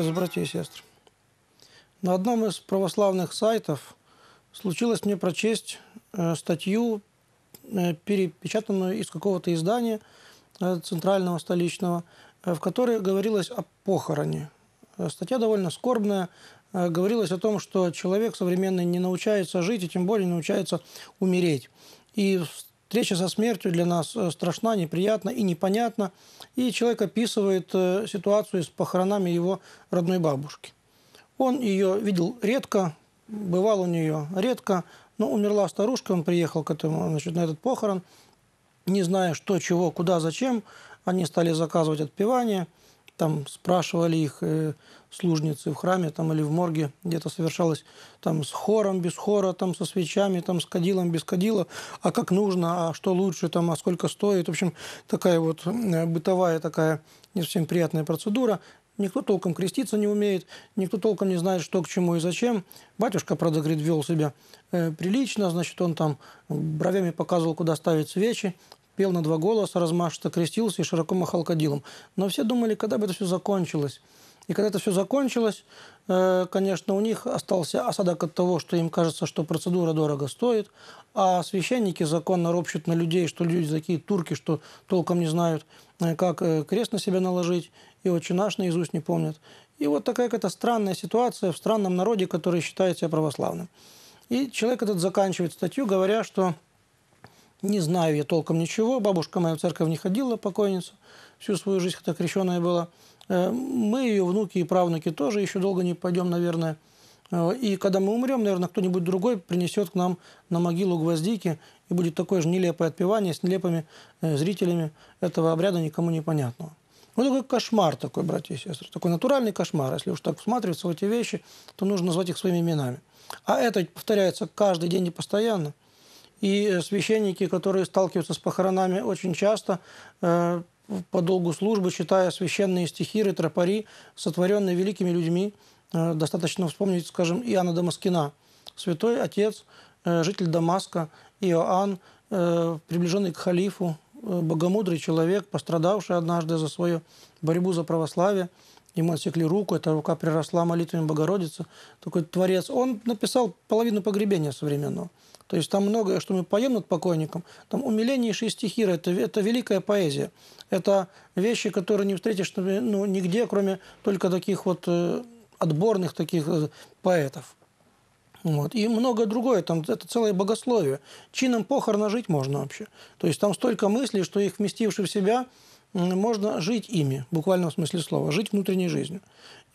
Здравствуйте, братья и сестры. На одном из православных сайтов случилось мне прочесть э, статью, э, перепечатанную из какого-то издания э, центрального, столичного, в которой говорилось о похороне. Статья довольно скорбная, говорилось о том, что человек современный не научается жить и тем более не научается умереть. И Встреча со смертью для нас э, страшна, неприятна и непонятна. И человек описывает э, ситуацию с похоронами его родной бабушки. Он ее видел редко, бывал у нее редко, но умерла старушка, он приехал к этому, значит, на этот похорон, не зная что, чего, куда, зачем. Они стали заказывать отпевание там спрашивали их э, служницы в храме там, или в морге, где-то совершалось там с хором, без хора, там со свечами, там с кадилом, без кадила, а как нужно, а что лучше, там, а сколько стоит. В общем, такая вот бытовая такая не совсем приятная процедура. Никто толком креститься не умеет, никто толком не знает, что к чему и зачем. Батюшка, правда, говорит, вел себя э, прилично, значит, он там бровями показывал, куда ставить свечи, пел на два голоса, размашисто крестился и широко махал кадилом. Но все думали, когда бы это все закончилось. И когда это все закончилось, э, конечно, у них остался осадок от того, что им кажется, что процедура дорого стоит, а священники законно ропщут на людей, что люди такие турки, что толком не знают, э, как э, крест на себя наложить, и очень наш наизусть не помнят. И вот такая какая-то странная ситуация в странном народе, который считает себя православным. И человек этот заканчивает статью, говоря, что не знаю я толком ничего. Бабушка моя в церковь не ходила, покойница. Всю свою жизнь, хотя крещеная была. Э, мы, ее внуки и правнуки тоже еще долго не пойдем, наверное. Э, и когда мы умрем, наверное, кто-нибудь другой принесет к нам на могилу гвоздики, и будет такое же нелепое отпевание с нелепыми э, зрителями этого обряда никому непонятного. Ну, такой кошмар такой, братья и сестры. Такой натуральный кошмар. Если уж так всматриваться в эти вещи, то нужно назвать их своими именами. А это повторяется каждый день и постоянно – и э, священники, которые сталкиваются с похоронами очень часто, э, по долгу службы, читая священные стихиры, тропари, сотворенные великими людьми, э, достаточно вспомнить, скажем, Иоанна Дамаскина, святой отец, житель Дамаска, Иоанн, приближенный к халифу, богомудрый человек, пострадавший однажды за свою борьбу за православие – ему отсекли руку, эта рука приросла молитвами Богородицы. Такой творец. Он написал половину погребения современного. То есть там многое, что мы поем над покойником, там умиленнейшие стихиры, это, это великая поэзия. Это вещи, которые не встретишь ну, нигде, кроме только таких вот э, отборных таких э, поэтов. Вот. И многое другое, там это целое богословие. Чином похорона жить можно вообще. То есть там столько мыслей, что их вместивши в себя, можно жить ими, буквально в буквальном смысле слова, жить внутренней жизнью.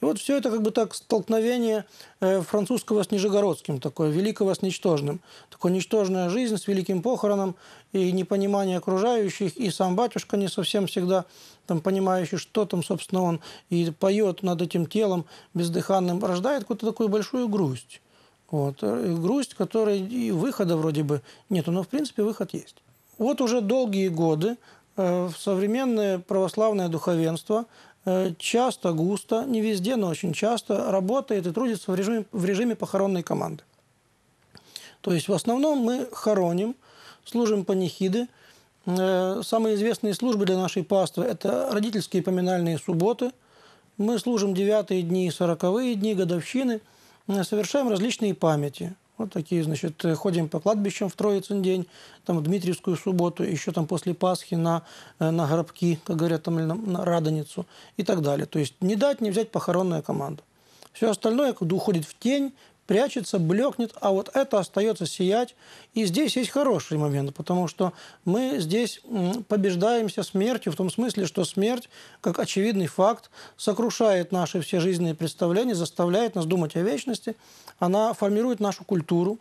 И вот все это как бы так столкновение э, французского с нижегородским, такое великого с ничтожным. Такое ничтожная жизнь с великим похороном и непонимание окружающих, и сам батюшка не совсем всегда там, понимающий, что там, собственно, он и поет над этим телом бездыханным, рождает какую-то такую большую грусть. Вот. Э, и грусть, которой и выхода вроде бы нет, но в принципе выход есть. Вот уже долгие годы Э, современное православное духовенство э, часто, густо, не везде, но очень часто работает и трудится в режиме, в режиме похоронной команды. То есть в основном мы хороним, служим панихиды. Э, самые известные службы для нашей паствы – это родительские поминальные субботы. Мы служим девятые дни и сороковые дни, годовщины. Совершаем различные памяти. Вот такие, значит, э, ходим по кладбищам в Троицын день, там в Дмитриевскую субботу, еще там после Пасхи на, э, на гробки, как говорят, там, или на, на Радоницу и так далее. То есть не дать, не взять похоронную команду. Все остальное как бы уходит в тень, прячется, блекнет, а вот это остается сиять. И здесь есть хороший момент, потому что мы здесь побеждаемся смертью в том смысле, что смерть, как очевидный факт, сокрушает наши все жизненные представления, заставляет нас думать о вечности, она формирует нашу культуру.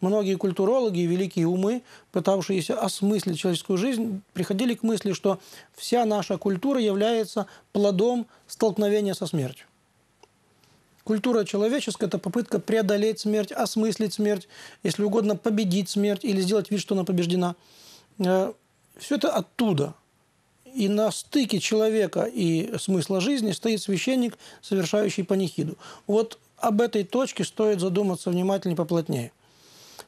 Многие культурологи и великие умы, пытавшиеся осмыслить человеческую жизнь, приходили к мысли, что вся наша культура является плодом столкновения со смертью. Культура человеческая – это попытка преодолеть смерть, осмыслить смерть, если угодно, победить смерть или сделать вид, что она побеждена. Э, Все это оттуда. И на стыке человека и смысла жизни стоит священник, совершающий панихиду. Вот об этой точке стоит задуматься внимательнее, поплотнее.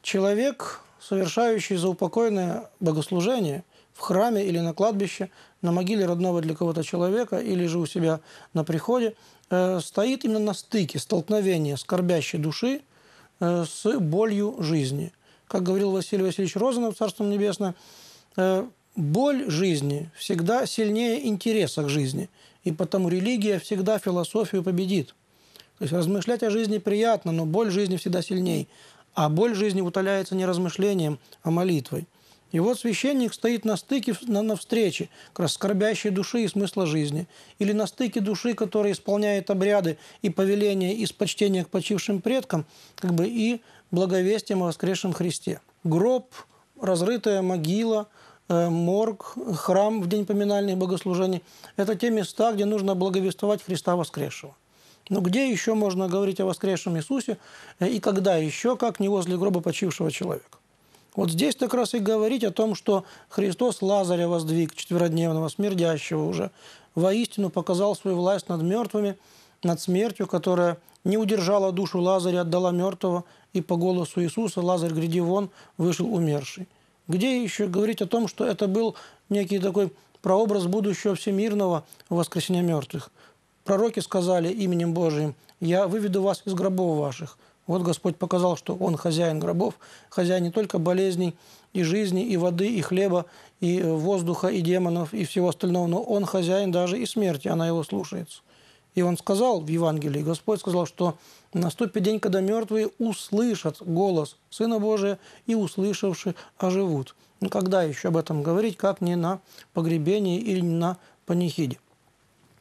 Человек, совершающий заупокойное богослужение в храме или на кладбище, на могиле родного для кого-то человека или же у себя на приходе – Э, стоит именно на стыке столкновения скорбящей души э, с болью жизни. Как говорил Василий Васильевич Розанов, в Царством Небесное, э, боль жизни всегда сильнее интереса к жизни, и потому религия всегда философию победит. То есть размышлять о жизни приятно, но боль жизни всегда сильней. А боль жизни утоляется не размышлением, а молитвой. И вот священник стоит на стыке, на, на встрече как раз скорбящей души и смысла жизни. Или на стыке души, которая исполняет обряды и повеления из почтения к почившим предкам, как бы и благовестием о воскресшем Христе. Гроб, разрытая могила, э, морг, храм в день поминальных богослужений – это те места, где нужно благовествовать Христа воскресшего. Но где еще можно говорить о воскресшем Иисусе э, и когда еще, как не возле гроба почившего человека? Вот здесь как раз и говорить о том, что Христос Лазаря воздвиг, четверодневного, смердящего уже, воистину показал свою власть над мертвыми, над смертью, которая не удержала душу Лазаря, отдала мертвого, и по голосу Иисуса Лазарь, гряди вон, вышел умерший. Где еще говорить о том, что это был некий такой прообраз будущего всемирного воскресения мертвых? Пророки сказали именем Божиим, «Я выведу вас из гробов ваших». Вот Господь показал, что Он хозяин гробов, хозяин не только болезней, и жизни, и воды, и хлеба, и э, воздуха, и демонов, и всего остального, но Он хозяин даже и смерти, она его слушается. И Он сказал в Евангелии, Господь сказал, что наступит день, когда мертвые услышат голос Сына Божия и услышавши оживут. Но ну, когда еще об этом говорить, как не на погребении или не на панихиде?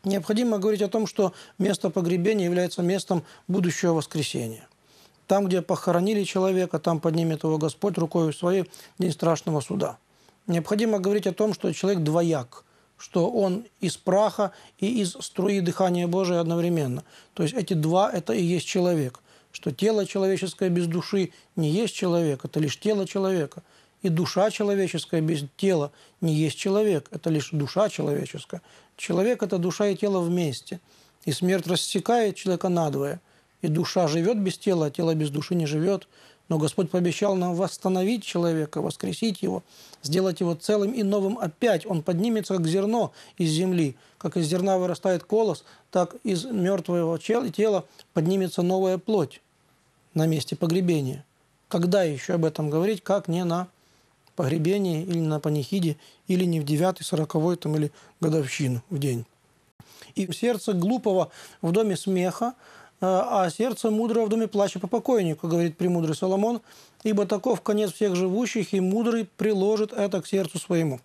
Необходимо говорить о том, что место погребения является местом будущего воскресения – там, где похоронили человека, там поднимет его Господь рукой своей день страшного суда. Необходимо говорить о том, что человек двояк, что он из праха и из струи дыхания Божия одновременно. То есть эти два – это и есть человек. Что тело человеческое без души не есть человек, это лишь тело человека. И душа человеческая без тела не есть человек, это лишь душа человеческая. Человек – это душа и тело вместе. И смерть рассекает человека надвое – и душа живет без тела, а тело без души не живет. Но Господь пообещал нам восстановить человека, воскресить его, сделать его целым и новым опять. Он поднимется, как зерно из земли. Как из зерна вырастает колос, так из мертвого тела поднимется новая плоть на месте погребения. Когда еще об этом говорить, как не на погребении или на панихиде, или не в 9 сороковой там, или годовщину в день. И сердце глупого в доме смеха, а, а сердце мудрого в доме плача по покойнику, говорит премудрый Соломон, ибо таков конец всех живущих, и мудрый приложит это к сердцу своему.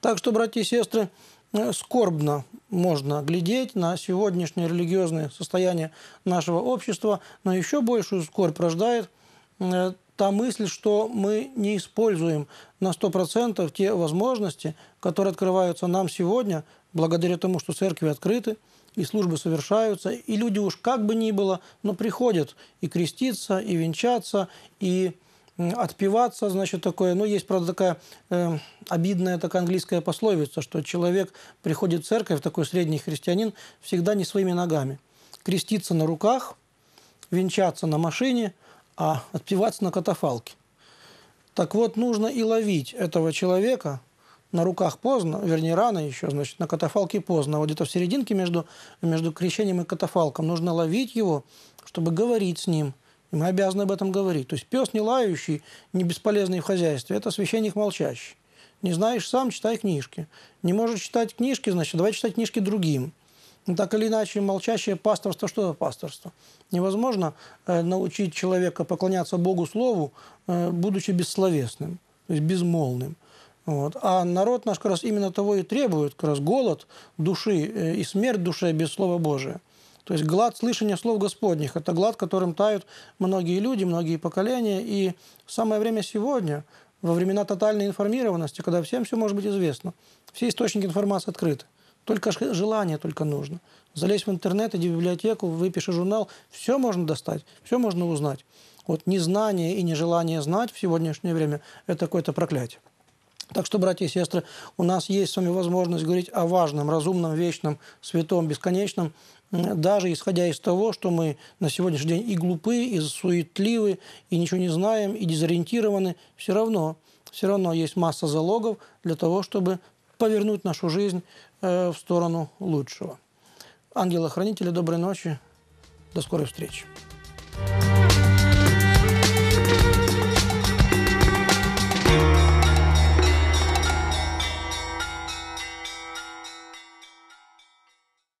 Так что, братья и сестры, э, скорбно можно глядеть на сегодняшнее религиозное состояние нашего общества, но еще большую скорбь рождает э, та мысль, что мы не используем на 100% те возможности, которые открываются нам сегодня, благодаря тому, что церкви открыты, и службы совершаются, и люди уж как бы ни было, но приходят и креститься, и венчаться, и отпиваться, значит, такое. Ну, есть, правда, такая э, обидная такая английская пословица, что человек приходит в церковь, такой средний христианин, всегда не своими ногами. Креститься на руках, венчаться на машине, а отпиваться на катафалке. Так вот, нужно и ловить этого человека, на руках поздно, вернее, рано еще, значит, на катафалке поздно. Вот где-то в серединке между, между крещением и катафалком нужно ловить его, чтобы говорить с ним. И мы обязаны об этом говорить. То есть пес не лающий, не бесполезный в хозяйстве, это священник молчащий. Не знаешь сам, читай книжки. Не можешь читать книжки, значит, давай читать книжки другим. Но ну, так или иначе, молчащее пасторство, что за пасторство? Невозможно э, научить человека поклоняться Богу Слову, э, будучи бессловесным, то есть безмолвным. Вот. А народ наш как раз именно того и требует, как раз голод души э, и смерть души без Слова Божия. То есть глад слышания слов Господних – это глад, которым тают многие люди, многие поколения. И самое время сегодня, во времена тотальной информированности, когда всем все может быть известно, все источники информации открыты. Только желание только нужно. Залезь в интернет, иди в библиотеку, выпиши журнал. Все можно достать, все можно узнать. Вот незнание и нежелание знать в сегодняшнее время – это какое-то проклятие. Так что, братья и сестры, у нас есть с вами возможность говорить о важном, разумном, вечном, святом, бесконечном, даже исходя из того, что мы на сегодняшний день и глупы, и суетливы, и ничего не знаем, и дезориентированы, все равно, все равно есть масса залогов для того, чтобы повернуть нашу жизнь э, в сторону лучшего. Ангела-хранителя, доброй ночи, до скорой встречи.